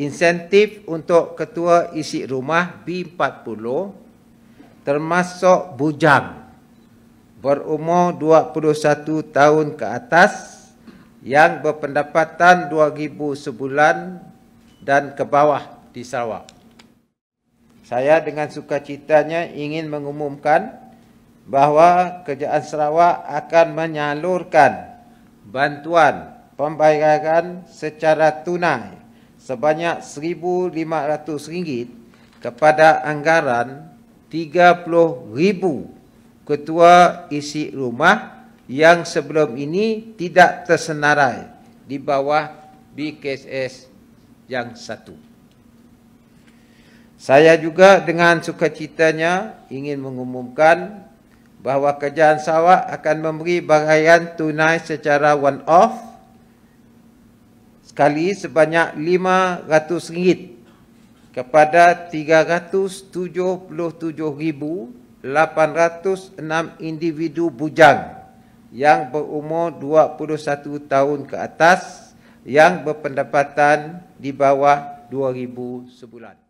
insentif untuk ketua isi rumah B40 termasuk bujang berumur 21 tahun ke atas yang berpendapatan 2000 sebulan dan ke bawah di Sarawak. Saya dengan sukacitanya ingin mengumumkan bahawa Kerajaan Sarawak akan menyalurkan bantuan pembayaran secara tunai sebanyak RM1,500 kepada anggaran 30,000 ketua isi rumah yang sebelum ini tidak tersenarai di bawah BKSS yang satu. Saya juga dengan sukacitanya ingin mengumumkan bahawa kerjaan Sawak akan memberi bahagian tunai secara one-off sekali sebanyak RM500 kepada 377,806 individu bujang yang berumur 21 tahun ke atas yang berpendapatan di bawah 2000 sebulan.